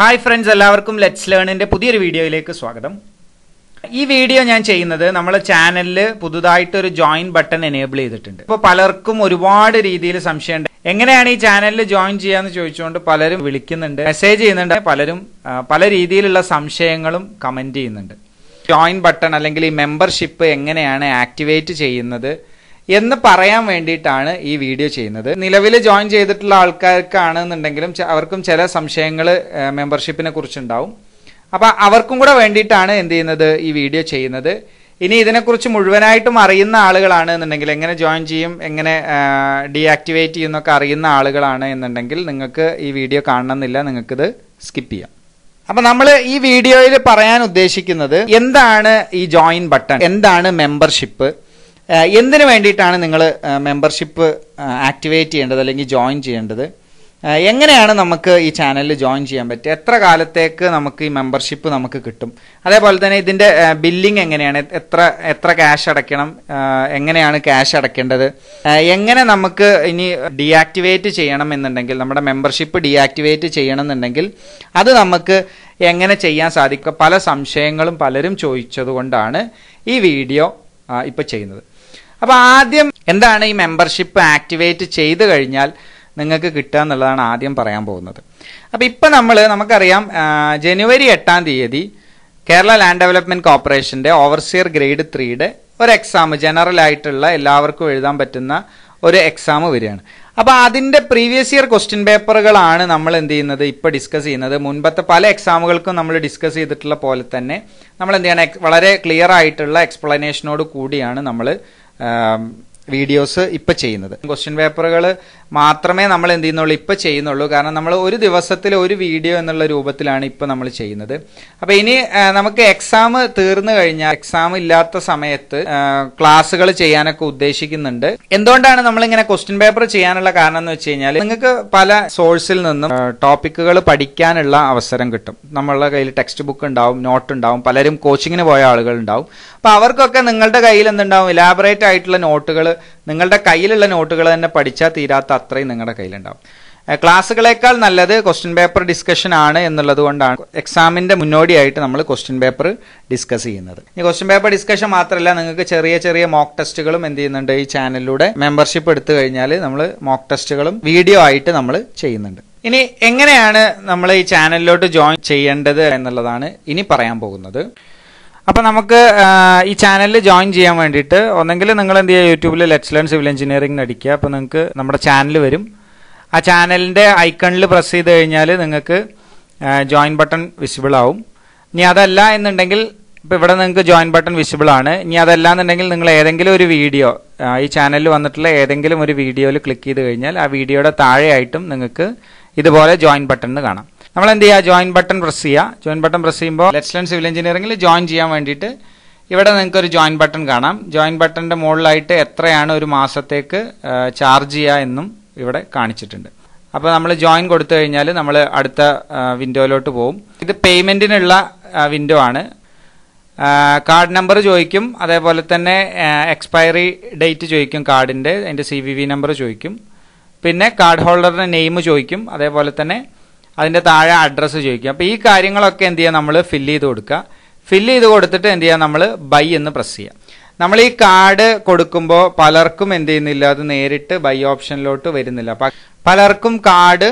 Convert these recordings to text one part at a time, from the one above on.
hi friends എല്ലാവർക്കും let's ലേണിൻ്റെ പുതിയൊരു വീഡിയോയിലേക്ക് സ്വാഗതം ഈ വീഡിയോ ഞാൻ ചെയ്യുന്നത് നമ്മൾ ചാനലിൽ പുതുതായിട്ടൊരു ജോയിൻ ബട്ടൺ എനേബിൾ ചെയ്തിട്ടുണ്ട് ഇപ്പോൾ പലർക്കും ഒരുപാട് രീതിയിൽ സംശയമുണ്ട് എങ്ങനെയാണ് ഈ ചാനലിൽ ജോയിൻ ചെയ്യാന്ന് ചോദിച്ചുകൊണ്ട് പലരും വിളിക്കുന്നുണ്ട് മെസ്സേജ് ചെയ്യുന്നുണ്ട് പലരും പല രീതിയിലുള്ള സംശയങ്ങളും കമൻറ്റ് ചെയ്യുന്നുണ്ട് ജോയിൻ ബട്ടൺ അല്ലെങ്കിൽ ഈ മെമ്പർഷിപ്പ് എങ്ങനെയാണ് ആക്ടിവേറ്റ് ചെയ്യുന്നത് എന്ന് പറയാൻ വേണ്ടിയിട്ടാണ് ഈ വീഡിയോ ചെയ്യുന്നത് നിലവിൽ ജോയിൻ ചെയ്തിട്ടുള്ള ആൾക്കാർക്കാണെന്നുണ്ടെങ്കിലും അവർക്കും ചില സംശയങ്ങൾ മെമ്പർഷിപ്പിനെ കുറിച്ചുണ്ടാവും അപ്പം അവർക്കും കൂടെ വേണ്ടിയിട്ടാണ് എന്ത് ചെയ്യുന്നത് ഈ വീഡിയോ ചെയ്യുന്നത് ഇനി ഇതിനെക്കുറിച്ച് മുഴുവനായിട്ടും അറിയുന്ന ആളുകളാണ് എന്നുണ്ടെങ്കിൽ എങ്ങനെ ജോയിൻ ചെയ്യും എങ്ങനെ ഡീആക്ടിവേറ്റ് ചെയ്യുന്നൊക്കെ അറിയുന്ന ആളുകളാണ് എന്നുണ്ടെങ്കിൽ നിങ്ങൾക്ക് ഈ വീഡിയോ കാണണമെന്നില്ല നിങ്ങൾക്കിത് സ്കിപ്പ് ചെയ്യാം അപ്പം നമ്മൾ ഈ വീഡിയോയിൽ പറയാൻ ഉദ്ദേശിക്കുന്നത് എന്താണ് ഈ ജോയിൻ ബട്ടൺ എന്താണ് മെമ്പർഷിപ്പ് എന്തിനു വേണ്ടിയിട്ടാണ് നിങ്ങൾ മെമ്പർഷിപ്പ് ആക്ടിവേറ്റ് ചെയ്യേണ്ടത് അല്ലെങ്കിൽ ജോയിൻ ചെയ്യേണ്ടത് എങ്ങനെയാണ് നമുക്ക് ഈ ചാനലിൽ ജോയിൻ ചെയ്യാൻ പറ്റുക എത്ര കാലത്തേക്ക് നമുക്ക് ഈ മെമ്പർഷിപ്പ് നമുക്ക് കിട്ടും അതേപോലെ തന്നെ ഇതിൻ്റെ ബില്ലിംഗ് എങ്ങനെയാണ് എത്ര എത്ര ക്യാഷ് അടയ്ക്കണം എങ്ങനെയാണ് ക്യാഷ് അടയ്ക്കേണ്ടത് എങ്ങനെ നമുക്ക് ഇനി ഡീആക്ടിവേറ്റ് ചെയ്യണം എന്നുണ്ടെങ്കിൽ നമ്മുടെ മെമ്പർഷിപ്പ് ഡീആക്ടിവേറ്റ് ചെയ്യണം എന്നുണ്ടെങ്കിൽ അത് നമുക്ക് എങ്ങനെ ചെയ്യാൻ സാധിക്കുക പല സംശയങ്ങളും പലരും ചോദിച്ചതുകൊണ്ടാണ് ഈ വീഡിയോ ഇപ്പോൾ ചെയ്യുന്നത് അപ്പോൾ ആദ്യം എന്താണ് ഈ മെമ്പർഷിപ്പ് ആക്ടിവേറ്റ് ചെയ്ത് കഴിഞ്ഞാൽ നിങ്ങൾക്ക് കിട്ടുക എന്നുള്ളതാണ് ആദ്യം പറയാൻ പോകുന്നത് അപ്പോൾ ഇപ്പം നമ്മൾ നമുക്കറിയാം ജനുവരി എട്ടാം തീയതി കേരള ലാൻഡ് ഡെവലപ്മെൻറ്റ് കോർപ്പറേഷൻ്റെ ഓവർസിയർ ഗ്രേഡ് ത്രീയുടെ ഒരു എക്സാം ജനറൽ ആയിട്ടുള്ള എല്ലാവർക്കും എഴുതാൻ പറ്റുന്ന ഒരു എക്സാം വരികയാണ് അപ്പോൾ അതിൻ്റെ പ്രീവിയസ് ഇയർ ക്വസ്റ്റ്യൻ പേപ്പറുകളാണ് നമ്മൾ എന്ത് ചെയ്യുന്നത് ഇപ്പോൾ ഡിസ്കസ് ചെയ്യുന്നത് മുൻപത്തെ പല എക്സാമുകൾക്കും നമ്മൾ ഡിസ്കസ് ചെയ്തിട്ടുള്ള പോലെ തന്നെ നമ്മൾ എന്ത് ചെയ്യണം വളരെ ക്ലിയർ ആയിട്ടുള്ള എക്സ്പ്ലനേഷനോട് കൂടിയാണ് നമ്മൾ വീഡിയോസ് ഇപ്പം ചെയ്യുന്നത് ക്വസ്റ്റ്യൻ പേപ്പറുകൾ മാത്രമേ നമ്മൾ എന്ത് ചെയ്യുന്നുള്ളൂ ഇപ്പോൾ ചെയ്യുന്നുള്ളൂ കാരണം നമ്മൾ ഒരു ദിവസത്തിൽ ഒരു വീഡിയോ എന്നുള്ള രൂപത്തിലാണ് ഇപ്പോൾ നമ്മൾ ചെയ്യുന്നത് അപ്പോൾ ഇനി നമുക്ക് എക്സാം തീർന്നു കഴിഞ്ഞാൽ എക്സാം ഇല്ലാത്ത സമയത്ത് ക്ലാസ്സുകൾ ചെയ്യാനൊക്കെ ഉദ്ദേശിക്കുന്നുണ്ട് എന്തുകൊണ്ടാണ് നമ്മൾ ഇങ്ങനെ ക്വസ്റ്റ്യൻ പേപ്പർ ചെയ്യാനുള്ള കാരണം എന്ന് വെച്ച് കഴിഞ്ഞാൽ നിങ്ങൾക്ക് പല സോഴ്സിൽ നിന്നും ടോപ്പിക്കുകൾ പഠിക്കാനുള്ള അവസരം കിട്ടും നമ്മളുടെ കയ്യിൽ ടെക്സ്റ്റ് ബുക്ക് ഉണ്ടാവും നോട്ട് ഉണ്ടാവും പലരും കോച്ചിങ്ങിന് പോയ ആളുകൾ ഉണ്ടാവും അപ്പോൾ അവർക്കൊക്കെ നിങ്ങളുടെ കയ്യിൽ എന്തുണ്ടാവും ഇലാബറേറ്റ് ആയിട്ടുള്ള നോട്ടുകൾ നിങ്ങളുടെ കയ്യിലുള്ള നോട്ടുകൾ തന്നെ പഠിച്ചാൽ തീരാത്ത അത്രയും നിങ്ങളുടെ കയ്യിലുണ്ടാവും ക്ലാസ്സുകളേക്കാൾ നല്ലത് ക്വസ്റ്റ്യൻ പേപ്പർ ഡിസ്കഷൻ ആണ് എന്നുള്ളത് കൊണ്ടാണ് എക്സാമിൻ്റെ മുന്നോടിയായിട്ട് നമ്മൾ ക്വസ്റ്റ്യൻ പേപ്പർ ഡിസ്കസ് ചെയ്യുന്നത് ഈ ക്വസ്റ്റ്യൻ പേപ്പർ ഡിസ്കഷൻ മാത്രമല്ല നിങ്ങൾക്ക് ചെറിയ ചെറിയ മോക്ക് ടെസ്റ്റുകളും എന്ത് ചെയ്യുന്നുണ്ട് ഈ ചാനലിലൂടെ മെമ്പർഷിപ്പ് എടുത്തു കഴിഞ്ഞാൽ നമ്മൾ മോക്ക് ടെസ്റ്റുകളും വീഡിയോ ആയിട്ട് നമ്മൾ ചെയ്യുന്നുണ്ട് ഇനി എങ്ങനെയാണ് നമ്മൾ ഈ ചാനലിലോട്ട് ജോയിൻ ചെയ്യേണ്ടത് എന്നുള്ളതാണ് ഇനി പറയാൻ പോകുന്നത് അപ്പോൾ നമുക്ക് ഈ ചാനലിൽ ജോയിൻ ചെയ്യാൻ വേണ്ടിയിട്ട് ഒന്നെങ്കിൽ നിങ്ങൾ എന്ത് ചെയ്യുക യൂട്യൂബിൽ ലെറ്റ്സ് ലേൺ സിവിൽ എഞ്ചിനീയറിംഗ് അടിക്കുക അപ്പോൾ നിങ്ങൾക്ക് നമ്മുടെ ചാനൽ വരും ആ ചാനലിൻ്റെ ഐക്കണിൽ പ്രസ് ചെയ്ത് കഴിഞ്ഞാൽ നിങ്ങൾക്ക് ജോയിൻ ബട്ടൺ വിസിബിൾ ആവും ഇനി അതല്ല എന്നുണ്ടെങ്കിൽ ഇപ്പോൾ ഇവിടെ നിങ്ങൾക്ക് ജോയിൻ ബട്ടൺ വിസിബിൾ ആണ് ഇനി അതല്ല എന്നുണ്ടെങ്കിൽ നിങ്ങൾ ഏതെങ്കിലും ഒരു വീഡിയോ ഈ ചാനലിൽ വന്നിട്ടുള്ള ഏതെങ്കിലും ഒരു വീഡിയോയിൽ ക്ലിക്ക് ചെയ്ത് കഴിഞ്ഞാൽ ആ വീഡിയോയുടെ താഴെയായിട്ടും നിങ്ങൾക്ക് ഇതുപോലെ ജോയിൻ ബട്ടൺ കാണാം നമ്മൾ എന്ത് ചെയ്യുക ജോയിൻ ബട്ടൺ പ്രസ് ചെയ്യുക ജോയിൻ ബട്ടൺ പ്രസ് ചെയ്യുമ്പോൾ ലെറ്റ്സ്ലൻ സിവിൽ എഞ്ചിനീയറിംഗിൽ ജോയിൻ ചെയ്യാൻ വേണ്ടിയിട്ട് ഇവിടെ നിങ്ങൾക്ക് ഒരു ജോയിൻ ബട്ടൺ കാണാം ജോയിൻ ബട്ടൻ്റെ മുകളിലായിട്ട് എത്രയാണ് ഒരു മാസത്തേക്ക് ചാർജ് ചെയ്യുക എന്നും ഇവിടെ കാണിച്ചിട്ടുണ്ട് അപ്പോൾ നമ്മൾ ജോയിൻ കൊടുത്തു കഴിഞ്ഞാൽ നമ്മൾ അടുത്ത വിൻഡോയിലോട്ട് പോകും ഇത് പേയ്മെൻറ്റിനുള്ള വിൻഡോ ആണ് കാർഡ് നമ്പർ ചോദിക്കും അതേപോലെ തന്നെ എക്സ്പയറി ഡേറ്റ് ചോദിക്കും കാർഡിൻ്റെ അതിൻ്റെ സി വി വി നമ്പർ ചോദിക്കും പിന്നെ കാർഡ് ഹോൾഡറിൻ്റെ നെയിം ചോദിക്കും അതേപോലെ തന്നെ അതിൻ്റെ താഴെ അഡ്രസ്സ് ചോദിക്കുക അപ്പോൾ ഈ കാര്യങ്ങളൊക്കെ എന്ത് ചെയ്യുക നമ്മൾ ഫില്ല് ചെയ്ത് കൊടുക്കുക ഫില്ല് ചെയ്ത് കൊടുത്തിട്ട് എന്ത് ചെയ്യുക നമ്മൾ ബൈ എന്ന് പ്രസ് ചെയ്യുക നമ്മൾ ഈ കാർഡ് കൊടുക്കുമ്പോൾ പലർക്കും എന്ത് ചെയ്യുന്നില്ല അത് നേരിട്ട് ബൈ ഓപ്ഷനിലോട്ട് വരുന്നില്ല പലർക്കും കാർഡ്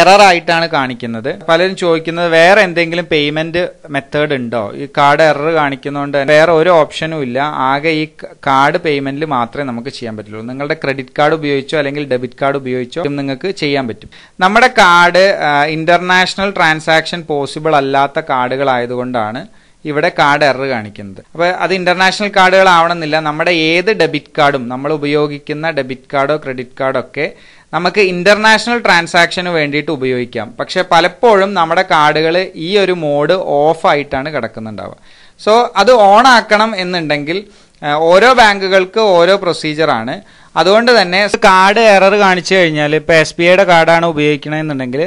എറർ ആയിട്ടാണ് കാണിക്കുന്നത് പലരും ചോദിക്കുന്നത് വേറെ എന്തെങ്കിലും പേയ്മെന്റ് മെത്തേഡ് ഉണ്ടോ ഈ കാർഡ് എറർ കാണിക്കുന്നതുകൊണ്ട് വേറെ ഒരു ഓപ്ഷനും ഇല്ല ആകെ ഈ കാർഡ് പേയ്മെന്റിൽ മാത്രമേ നമുക്ക് ചെയ്യാൻ പറ്റുള്ളൂ നിങ്ങളുടെ ക്രെഡിറ്റ് കാർഡ് ഉപയോഗിച്ചോ അല്ലെങ്കിൽ ഡെബിറ്റ് കാർഡ് ഉപയോഗിച്ചോ നിങ്ങൾക്ക് ചെയ്യാൻ പറ്റും നമ്മുടെ കാർഡ് ഇന്റർനാഷണൽ ട്രാൻസാക്ഷൻ പോസിബിൾ അല്ലാത്ത കാർഡുകളായതുകൊണ്ടാണ് ഇവിടെ കാർഡ് എറർ കാണിക്കുന്നത് അപ്പോൾ അത് ഇന്റർനാഷണൽ കാർഡുകൾ ആവണമെന്നില്ല നമ്മുടെ ഏത് ഡെബിറ്റ് കാർഡും നമ്മൾ ഉപയോഗിക്കുന്ന ഡെബിറ്റ് കാർഡോ ക്രെഡിറ്റ് കാർഡോ ഒക്കെ നമുക്ക് ഇൻ്റർനാഷണൽ ട്രാൻസാക്ഷന് വേണ്ടിയിട്ട് ഉപയോഗിക്കാം പക്ഷേ പലപ്പോഴും നമ്മുടെ കാർഡുകൾ ഈ ഒരു മോഡ് ഓഫായിട്ടാണ് കിടക്കുന്നുണ്ടാവുക സോ അത് ഓൺ ആക്കണം എന്നുണ്ടെങ്കിൽ ഓരോ ബാങ്കുകൾക്ക് ഓരോ പ്രൊസീജിയറാണ് അതുകൊണ്ട് തന്നെ കാർഡ് എറർ കാണിച്ചു കഴിഞ്ഞാൽ ഇപ്പോൾ എസ് ബി ഐയുടെ കാർഡാണ് ഉപയോഗിക്കണമെന്നുണ്ടെങ്കിൽ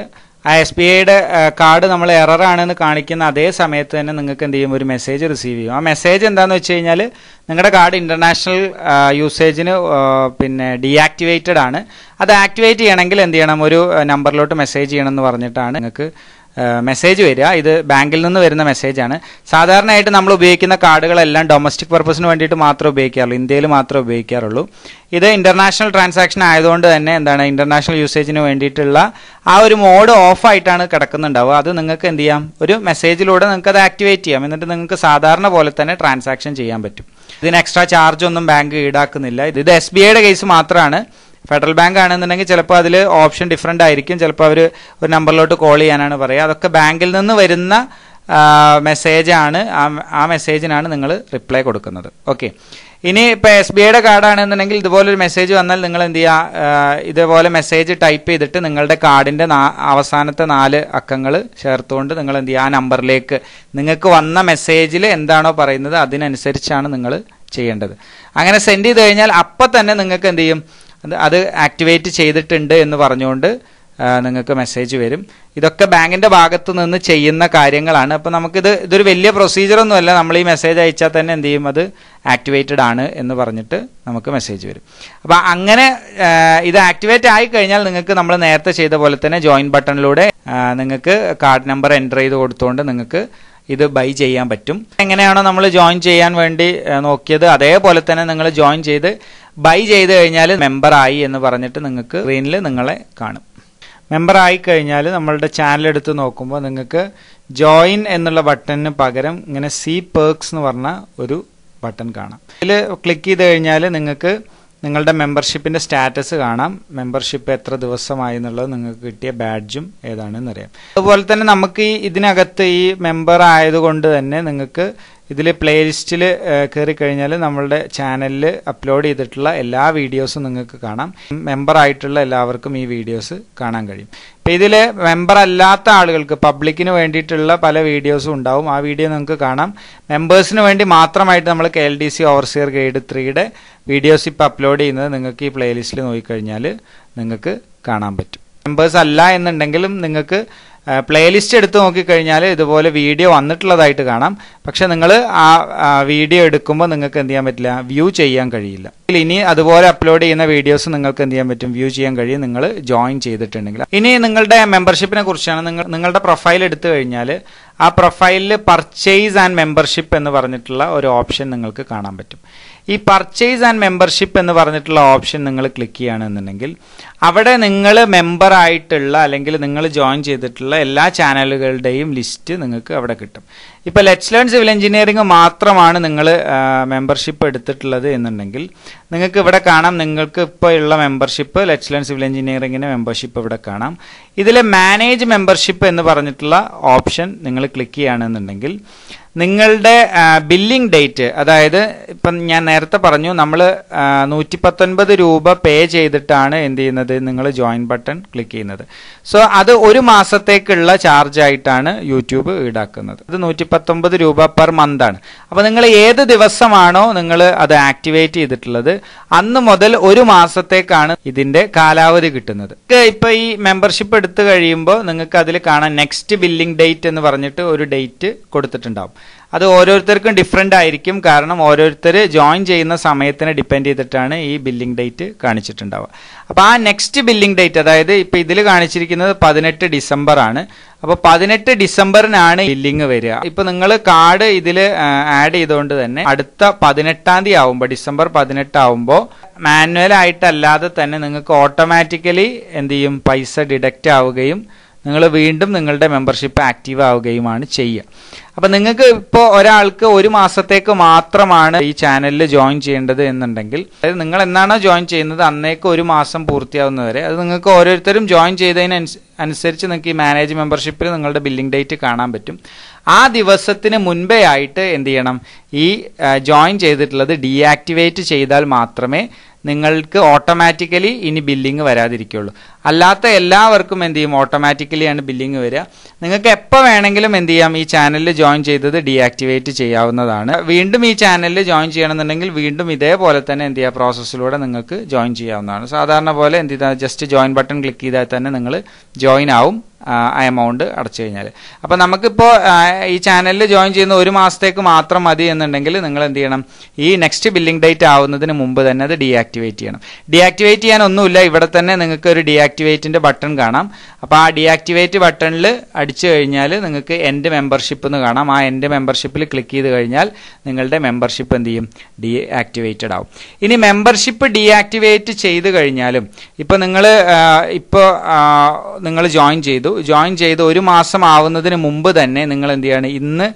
ആ എസ് ബി ഐയുടെ കാർഡ് നമ്മൾ എററാണെന്ന് കാണിക്കുന്ന അതേ സമയത്ത് തന്നെ നിങ്ങൾക്ക് എന്ത് ചെയ്യും ഒരു മെസ്സേജ് റിസീവ് ചെയ്യും ആ മെസ്സേജ് എന്താണെന്ന് വെച്ച് കഴിഞ്ഞാൽ നിങ്ങളുടെ കാർഡ് ഇൻ്റർനാഷണൽ യൂസേജിന് പിന്നെ ഡീആക്ടിവേറ്റഡ് ആണ് അത് ആക്ടിവേറ്റ് ചെയ്യണമെങ്കിൽ എന്ത് ചെയ്യണം ഒരു നമ്പറിലോട്ട് മെസ്സേജ് ചെയ്യണം എന്ന് പറഞ്ഞിട്ടാണ് നിങ്ങൾക്ക് മെസ്സേജ് വരിക ഇത് ബാങ്കിൽ നിന്ന് വരുന്ന മെസ്സേജാണ് സാധാരണയായിട്ട് നമ്മൾ ഉപയോഗിക്കുന്ന കാർഡുകളെല്ലാം ഡൊമസ്റ്റിക് പർപ്പസിന് വേണ്ടിയിട്ട് മാത്രമേ ഉപയോഗിക്കാറുള്ളൂ ഇന്ത്യയിൽ മാത്രമേ ഉപയോഗിക്കാറുള്ളൂ ഇത് ഇന്റർനാഷണൽ ട്രാൻസാക്ഷൻ ആയതുകൊണ്ട് തന്നെ എന്താണ് ഇന്റർനാഷണൽ യൂസേജിന് വേണ്ടിയിട്ടുള്ള ആ ഒരു മോഡ് ഓഫ് ആയിട്ടാണ് കിടക്കുന്നുണ്ടാവുക അത് നിങ്ങൾക്ക് എന്ത് ചെയ്യാം ഒരു മെസ്സേജിലൂടെ നിങ്ങൾക്ക് അത് ആക്ടിവേറ്റ് ചെയ്യാം എന്നിട്ട് നിങ്ങൾക്ക് സാധാരണ പോലെ തന്നെ ട്രാൻസാക്ഷൻ ചെയ്യാൻ പറ്റും ഇതിന് എക്സ്ട്രാ ചാർജ് ഒന്നും ബാങ്ക് ഈടാക്കുന്നില്ല ഇത് എസ് ബി ഐയുടെ കേസ് മാത്രമാണ് ഫെഡറൽ ബാങ്ക് ആണെന്നുണ്ടെങ്കിൽ ചിലപ്പോൾ അതിൽ ഓപ്ഷൻ ഡിഫറെൻ്റ് ആയിരിക്കും ചിലപ്പോൾ അവർ ഒരു നമ്പറിലോട്ട് കോൾ ചെയ്യാനാണ് പറയുക അതൊക്കെ ബാങ്കിൽ നിന്ന് വരുന്ന മെസ്സേജാണ് ആ മെസ്സേജിനാണ് നിങ്ങൾ റിപ്ലൈ കൊടുക്കുന്നത് ഓക്കെ ഇനി ഇപ്പോൾ എസ് ബി ഐയുടെ കാർഡാണെന്നുണ്ടെങ്കിൽ ഇതുപോലൊരു മെസ്സേജ് വന്നാൽ നിങ്ങൾ എന്ത് ചെയ്യുക ഇതേപോലെ മെസ്സേജ് ടൈപ്പ് ചെയ്തിട്ട് നിങ്ങളുടെ കാർഡിൻ്റെ അവസാനത്തെ നാല് അക്കങ്ങൾ ചേർത്തുകൊണ്ട് നിങ്ങൾ എന്ത് ചെയ്യുക ആ നമ്പറിലേക്ക് നിങ്ങൾക്ക് വന്ന മെസ്സേജിൽ എന്താണോ പറയുന്നത് അതിനനുസരിച്ചാണ് നിങ്ങൾ ചെയ്യേണ്ടത് അങ്ങനെ സെൻഡ് ചെയ്ത് കഴിഞ്ഞാൽ അപ്പം തന്നെ നിങ്ങൾക്ക് എന്ത് ചെയ്യും അത് ആക്ടിവേറ്റ് ചെയ്തിട്ടുണ്ട് എന്ന് പറഞ്ഞുകൊണ്ട് നിങ്ങൾക്ക് മെസ്സേജ് വരും ഇതൊക്കെ ബാങ്കിൻ്റെ ഭാഗത്തു നിന്ന് ചെയ്യുന്ന കാര്യങ്ങളാണ് അപ്പോൾ നമുക്കിത് ഇതൊരു വലിയ പ്രൊസീജിയറൊന്നുമല്ല നമ്മൾ ഈ മെസ്സേജ് അയച്ചാൽ തന്നെ എന്ത് ചെയ്യും അത് ആക്ടിവേറ്റഡ് ആണ് എന്ന് പറഞ്ഞിട്ട് നമുക്ക് മെസ്സേജ് വരും അപ്പോൾ അങ്ങനെ ഇത് ആക്ടിവേറ്റ് ആയി കഴിഞ്ഞാൽ നിങ്ങൾക്ക് നമ്മൾ നേരത്തെ ചെയ്ത പോലെ തന്നെ ജോയിൻ ബട്ടണിലൂടെ നിങ്ങൾക്ക് കാർഡ് നമ്പർ എൻ്റർ ചെയ്ത് കൊടുത്തുകൊണ്ട് നിങ്ങൾക്ക് ഇത് ബൈ ചെയ്യാൻ പറ്റും എങ്ങനെയാണോ നമ്മൾ ജോയിൻ ചെയ്യാൻ വേണ്ടി നോക്കിയത് അതേപോലെ തന്നെ നിങ്ങൾ ജോയിൻ ചെയ്ത് ബൈ ചെയ്ത് കഴിഞ്ഞാൽ ആയി എന്ന് പറഞ്ഞിട്ട് നിങ്ങൾക്ക് സ്ക്രീനിൽ നിങ്ങളെ കാണും മെമ്പർ ആയി കഴിഞ്ഞാൽ നമ്മളുടെ ചാനൽ എടുത്ത് നോക്കുമ്പോൾ നിങ്ങൾക്ക് ജോയിൻ എന്നുള്ള ബട്ടണിന് പകരം ഇങ്ങനെ സി പേർക്സ് എന്ന് പറഞ്ഞ ഒരു ബട്ടൺ കാണാം ഇതിൽ ക്ലിക്ക് ചെയ്ത് കഴിഞ്ഞാൽ നിങ്ങൾക്ക് നിങ്ങളുടെ മെമ്പർഷിപ്പിൻ്റെ സ്റ്റാറ്റസ് കാണാം മെമ്പർഷിപ്പ് എത്ര ദിവസമായി എന്നുള്ളത് നിങ്ങൾക്ക് കിട്ടിയ ബാഡ്ജും ഏതാണെന്ന് അറിയാം അതുപോലെ തന്നെ നമുക്ക് ഈ ഇതിനകത്ത് ഈ മെമ്പർ ആയതുകൊണ്ട് തന്നെ നിങ്ങൾക്ക് ഇതിൽ പ്ലേലിസ്റ്റിൽ കയറി കഴിഞ്ഞാൽ നമ്മളുടെ ചാനലിൽ അപ്ലോഡ് ചെയ്തിട്ടുള്ള എല്ലാ വീഡിയോസും നിങ്ങൾക്ക് കാണാം മെമ്പർ ആയിട്ടുള്ള എല്ലാവർക്കും ഈ വീഡിയോസ് കാണാൻ കഴിയും ഇപ്പം ഇതിൽ മെമ്പർ അല്ലാത്ത ആളുകൾക്ക് പബ്ലിക്കിന് വേണ്ടിയിട്ടുള്ള പല വീഡിയോസും ഉണ്ടാവും ആ വീഡിയോ നിങ്ങൾക്ക് കാണാം മെമ്പേഴ്സിന് വേണ്ടി മാത്രമായിട്ട് നമ്മൾ K L D C overseer guide ത്രീയുടെ വീഡിയോസ് ഇപ്പോൾ അപ്ലോഡ് ചെയ്യുന്നത് നിങ്ങൾക്ക് ഈ പ്ലേലിസ്റ്റിൽ നോക്കിക്കഴിഞ്ഞാൽ നിങ്ങൾക്ക് കാണാൻ പറ്റും മെമ്പേഴ്സ് അല്ല എന്നുണ്ടെങ്കിലും നിങ്ങൾക്ക് പ്ലേലിസ്റ്റ് എടുത്ത് നോക്കിക്കഴിഞ്ഞാൽ ഇതുപോലെ വീഡിയോ വന്നിട്ടുള്ളതായിട്ട് കാണാം പക്ഷെ നിങ്ങൾ ആ വീഡിയോ എടുക്കുമ്പോൾ നിങ്ങൾക്ക് എന്ത് ചെയ്യാൻ പറ്റില്ല വ്യൂ ചെയ്യാൻ കഴിയില്ല ഇനി അതുപോലെ അപ്ലോഡ് ചെയ്യുന്ന വീഡിയോസ് നിങ്ങൾക്ക് എന്ത് ചെയ്യാൻ പറ്റും വ്യൂ ചെയ്യാൻ കഴിയും നിങ്ങൾ ജോയിൻ ചെയ്തിട്ടുണ്ടെങ്കിൽ ഇനി നിങ്ങളുടെ മെമ്പർഷിപ്പിനെ കുറിച്ചാണ് നിങ്ങൾ നിങ്ങളുടെ പ്രൊഫൈൽ എടുത്തു കഴിഞ്ഞാൽ ആ പ്രൊഫൈലിൽ പർച്ചേസ് ആൻഡ് മെമ്പർഷിപ്പ് എന്ന് പറഞ്ഞിട്ടുള്ള ഒരു ഓപ്ഷൻ നിങ്ങൾക്ക് കാണാൻ പറ്റും ഈ പർച്ചേസ് ആൻഡ് മെമ്പർഷിപ്പ് എന്ന് പറഞ്ഞിട്ടുള്ള ഓപ്ഷൻ നിങ്ങൾ ക്ലിക്ക് ചെയ്യുകയാണെന്നുണ്ടെങ്കിൽ അവിടെ നിങ്ങൾ മെമ്പറായിട്ടുള്ള ആയിട്ടുള്ള അല്ലെങ്കിൽ നിങ്ങൾ ജോയിൻ ചെയ്തിട്ടുള്ള ഉള്ള എല്ലാ ചാനലുകളുടെയും ലിസ്റ്റ് നിങ്ങൾക്ക് അവിടെ കിട്ടും ഇപ്പോൾ ലെറ്റ്സ് ലേൺ സിവിൽ എഞ്ചിനീയറിംഗ് മാത്രമാണ് നിങ്ങൾ മെമ്പർഷിപ്പ് എടുത്തിട്ടുള്ളത് എന്നുണ്ടെങ്കിൽ നിങ്ങൾക്ക് ഇവിടെ കാണാം നിങ്ങൾക്ക് ഇപ്പോൾ ഉള്ള മെമ്പർഷിപ്പ് ലെറ്റ്സ് ലേൺ സിവിൽ എഞ്ചിനീയറിംഗിൻ്റെ മെമ്പർഷിപ്പ് ഇവിടെ കാണാം ഇതിലെ മാനേജ് മെമ്പർഷിപ്പ് എന്ന് പറഞ്ഞിട്ടുള്ള ഓപ്ഷൻ നിങ്ങൾ ക്ലിക്ക് ചെയ്യുകയാണെന്നുണ്ടെങ്കിൽ നിങ്ങളുടെ ബില്ലിംഗ് ഡേറ്റ് അതായത് ഇപ്പം ഞാൻ നേരത്തെ പറഞ്ഞു നമ്മൾ നൂറ്റി പത്തൊൻപത് രൂപ പേ ചെയ്തിട്ടാണ് എന്ത് ചെയ്യുന്നത് നിങ്ങൾ ജോയിൻ ബട്ടൺ ക്ലിക്ക് ചെയ്യുന്നത് സോ അത് ഒരു മാസത്തേക്കുള്ള ചാർജ് ആയിട്ടാണ് യൂട്യൂബ് ഈടാക്കുന്നത് അത് നൂറ്റി രൂപ പെർ മന്ത് ആണ് അപ്പോൾ നിങ്ങൾ ഏത് ദിവസമാണോ നിങ്ങൾ അത് ആക്ടിവേറ്റ് ചെയ്തിട്ടുള്ളത് അന്ന് മുതൽ ഒരു മാസത്തേക്കാണ് ഇതിന്റെ കാലാവധി കിട്ടുന്നത് ഇപ്പം ഈ മെമ്പർഷിപ്പ് എടുത്തു കഴിയുമ്പോൾ നിങ്ങൾക്ക് അതിൽ കാണാൻ നെക്സ്റ്റ് ബില്ലിംഗ് ഡേറ്റ് എന്ന് പറഞ്ഞിട്ട് ഒരു ഡേറ്റ് കൊടുത്തിട്ടുണ്ടാവും അത് ഓരോരുത്തർക്കും ഡിഫറെൻ്റ് ആയിരിക്കും കാരണം ഓരോരുത്തർ ജോയിൻ ചെയ്യുന്ന സമയത്തിനെ ഡിപ്പെൻഡ് ചെയ്തിട്ടാണ് ഈ ബില്ലിംഗ് ഡേറ്റ് കാണിച്ചിട്ടുണ്ടാവുക അപ്പോൾ ആ നെക്സ്റ്റ് ബില്ലിംഗ് ഡേറ്റ് അതായത് ഇപ്പോൾ ഇതിൽ കാണിച്ചിരിക്കുന്നത് പതിനെട്ട് ഡിസംബർ ആണ് അപ്പോൾ പതിനെട്ട് ഡിസംബറിനാണ് ബില്ലിംഗ് വരിക ഇപ്പോൾ നിങ്ങൾ കാർഡ് ഇതിൽ ആഡ് ചെയ്തുകൊണ്ട് തന്നെ അടുത്ത പതിനെട്ടാം തീയതി ആവുമ്പോൾ ഡിസംബർ പതിനെട്ടാവുമ്പോൾ ആവുമ്പോൾ മാനുവൽ ആയിട്ടല്ലാതെ തന്നെ നിങ്ങൾക്ക് ഓട്ടോമാറ്റിക്കലി എന്ത് ചെയ്യും പൈസ ഡിഡക്റ്റ് ആവുകയും നിങ്ങൾ വീണ്ടും നിങ്ങളുടെ മെമ്പർഷിപ്പ് ആക്റ്റീവ് ആവുകയുമാണ് ചെയ്യുക അപ്പം നിങ്ങൾക്ക് ഇപ്പോൾ ഒരാൾക്ക് ഒരു മാസത്തേക്ക് മാത്രമാണ് ഈ ചാനലിൽ ജോയിൻ ചെയ്യേണ്ടത് എന്നുണ്ടെങ്കിൽ അതായത് നിങ്ങൾ എന്നാണോ ജോയിൻ ചെയ്യുന്നത് അന്നേക്ക് ഒരു മാസം പൂർത്തിയാവുന്നവരെ അത് നിങ്ങൾക്ക് ഓരോരുത്തരും ജോയിൻ ചെയ്തതിന് അനുസരിച്ച് നിങ്ങൾക്ക് ഈ മാനേജ് മെമ്പർഷിപ്പിൽ നിങ്ങളുടെ ബില്ലിംഗ് ഡേറ്റ് കാണാൻ പറ്റും ആ ദിവസത്തിന് മുൻപേ ആയിട്ട് എന്ത് ചെയ്യണം ഈ ജോയിൻ ചെയ്തിട്ടുള്ളത് ഡീആക്ടിവേറ്റ് ചെയ്താൽ മാത്രമേ നിങ്ങൾക്ക് ഓട്ടോമാറ്റിക്കലി ഇനി ബില്ലിങ് വരാതിരിക്കുള്ളൂ അല്ലാത്ത എല്ലാവർക്കും എന്ത് ചെയ്യും ഓട്ടോമാറ്റിക്കലിയാണ് ബില്ലിങ് വരിക നിങ്ങൾക്ക് എപ്പോൾ വേണമെങ്കിലും എന്ത് ചെയ്യാം ഈ ചാനലിൽ ജോയിൻ ചെയ്തത് ഡീആക്ടിവേറ്റ് ചെയ്യാവുന്നതാണ് വീണ്ടും ഈ ചാനലിൽ ജോയിൻ ചെയ്യണമെന്നുണ്ടെങ്കിൽ വീണ്ടും ഇതേപോലെ തന്നെ എന്ത് ചെയ്യുക പ്രോസസ്സിലൂടെ നിങ്ങൾക്ക് ജോയിൻ ചെയ്യാവുന്നതാണ് സാധാരണ പോലെ എന്ത് ചെയ്താൽ ജസ്റ്റ് ജോയിൻ ബട്ടൺ ക്ലിക്ക് ചെയ്താൽ തന്നെ നിങ്ങൾ ജോയിൻ ആവും ആ എമൗണ്ട് അടച്ചു കഴിഞ്ഞാൽ അപ്പോൾ നമുക്കിപ്പോൾ ഈ ചാനലിൽ ജോയിൻ ചെയ്യുന്ന ഒരു മാസത്തേക്ക് മാത്രം മതി എന്നുണ്ടെങ്കിൽ നിങ്ങൾ എന്ത് ചെയ്യണം ഈ നെക്സ്റ്റ് ബില്ലിംഗ് ഡേറ്റ് ആവുന്നതിന് മുമ്പ് തന്നെ അത് ഡീആക്ടിവേറ്റ് ചെയ്യണം ഡീആക്ടിവേറ്റ് ചെയ്യാൻ ഒന്നുമില്ല ഇവിടെ തന്നെ നിങ്ങൾക്ക് ഒരു ഡീആക്ടിവേറ്റിൻ്റെ ബട്ടൺ കാണാം അപ്പോൾ ആ ഡീആക്ടിവേറ്റ് ബട്ടണിൽ അടിച്ചു കഴിഞ്ഞാൽ നിങ്ങൾക്ക് എൻ്റെ മെമ്പർഷിപ്പ് എന്ന് കാണാം ആ എൻ്റെ മെമ്പർഷിപ്പിൽ ക്ലിക്ക് ചെയ്ത് കഴിഞ്ഞാൽ നിങ്ങളുടെ മെമ്പർഷിപ്പ് എന്ത് ചെയ്യും ഡീആക്ടിവേറ്റഡ് ആവും ഇനി മെമ്പർഷിപ്പ് ഡീആക്ടിവേറ്റ് ചെയ്ത് കഴിഞ്ഞാലും ഇപ്പോൾ നിങ്ങൾ ഇപ്പോൾ നിങ്ങൾ ജോയിൻ ചെയ്തു ജോയിൻ ചെയ്ത് ഒരു മാസം ആവുന്നതിന് മുമ്പ് തന്നെ നിങ്ങൾ എന്ത് ചെയ്യാണ് ഇന്ന്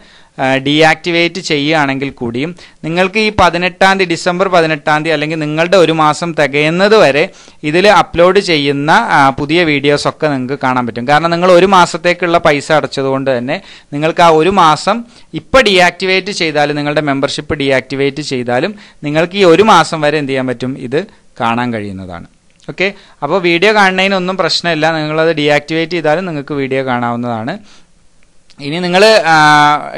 ഡീആക്ടിവേറ്റ് ചെയ്യുകയാണെങ്കിൽ കൂടിയും നിങ്ങൾക്ക് ഈ പതിനെട്ടാം തീയതി ഡിസംബർ പതിനെട്ടാം തീയതി അല്ലെങ്കിൽ നിങ്ങളുടെ ഒരു മാസം തികയുന്നത് വരെ ഇതിൽ അപ്ലോഡ് ചെയ്യുന്ന പുതിയ വീഡിയോസൊക്കെ നിങ്ങൾക്ക് കാണാൻ പറ്റും കാരണം നിങ്ങൾ ഒരു മാസത്തേക്കുള്ള പൈസ അടച്ചതുകൊണ്ട് തന്നെ നിങ്ങൾക്ക് ആ ഒരു മാസം ഇപ്പോൾ ഡീആക്ടിവേറ്റ് ചെയ്താലും നിങ്ങളുടെ മെമ്പർഷിപ്പ് ഡീആക്ടിവേറ്റ് ചെയ്താലും നിങ്ങൾക്ക് ഈ ഒരു മാസം വരെ എന്ത് ചെയ്യാൻ പറ്റും ഇത് കാണാൻ കഴിയുന്നതാണ് ഓക്കെ അപ്പോൾ വീഡിയോ കാണുന്നതിനൊന്നും പ്രശ്നമില്ല നിങ്ങളത് ഡീആക്ടിവേറ്റ് ചെയ്താലും നിങ്ങൾക്ക് വീഡിയോ കാണാവുന്നതാണ് ഇനി നിങ്ങൾ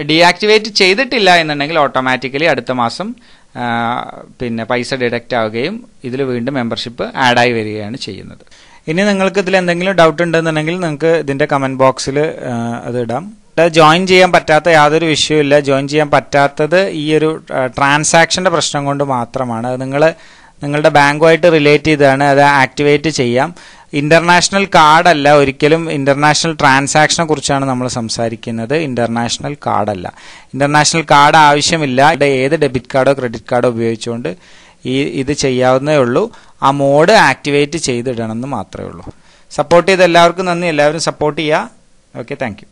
ഡീആക്ടിവേറ്റ് ചെയ്തിട്ടില്ല എന്നുണ്ടെങ്കിൽ ഓട്ടോമാറ്റിക്കലി അടുത്ത മാസം പിന്നെ പൈസ ഡിഡക്റ്റ് ആവുകയും ഇതിൽ വീണ്ടും മെമ്പർഷിപ്പ് ആഡായി വരികയാണ് ചെയ്യുന്നത് ഇനി നിങ്ങൾക്ക് ഇതിൽ എന്തെങ്കിലും ഡൗട്ട് ഉണ്ടെന്നുണ്ടെങ്കിൽ നിങ്ങൾക്ക് ഇതിൻ്റെ കമൻറ്റ് ബോക്സിൽ അത് ഇടാം ജോയിൻ ചെയ്യാൻ പറ്റാത്ത യാതൊരു ഇല്ല ജോയിൻ ചെയ്യാൻ പറ്റാത്തത് ഈ ഒരു ട്രാൻസാക്ഷൻ്റെ പ്രശ്നം കൊണ്ട് മാത്രമാണ് അത് നിങ്ങൾ നിങ്ങളുടെ ബാങ്കുമായിട്ട് റിലേറ്റ് ചെയ്താണ് അത് ആക്ടിവേറ്റ് ചെയ്യാം ഇന്റർനാഷണൽ കാർഡല്ല ഒരിക്കലും ഇന്റർനാഷണൽ ട്രാൻസാക്ഷനെ കുറിച്ചാണ് നമ്മൾ സംസാരിക്കുന്നത് ഇന്റർനാഷണൽ കാർഡല്ല ഇന്റർനാഷണൽ കാർഡ് ആവശ്യമില്ല ഏത് ഡെബിറ്റ് കാർഡോ ക്രെഡിറ്റ് കാർഡോ ഉപയോഗിച്ചുകൊണ്ട് ഈ ഇത് ചെയ്യാവുന്നേ ഉള്ളൂ ആ മോഡ് ആക്ടിവേറ്റ് ചെയ്തിടണം എന്ന് മാത്രമേ ഉള്ളൂ സപ്പോർട്ട് ചെയ്ത് എല്ലാവർക്കും നന്ദി എല്ലാവരും സപ്പോർട്ട് ചെയ്യുക ഓക്കെ താങ്ക്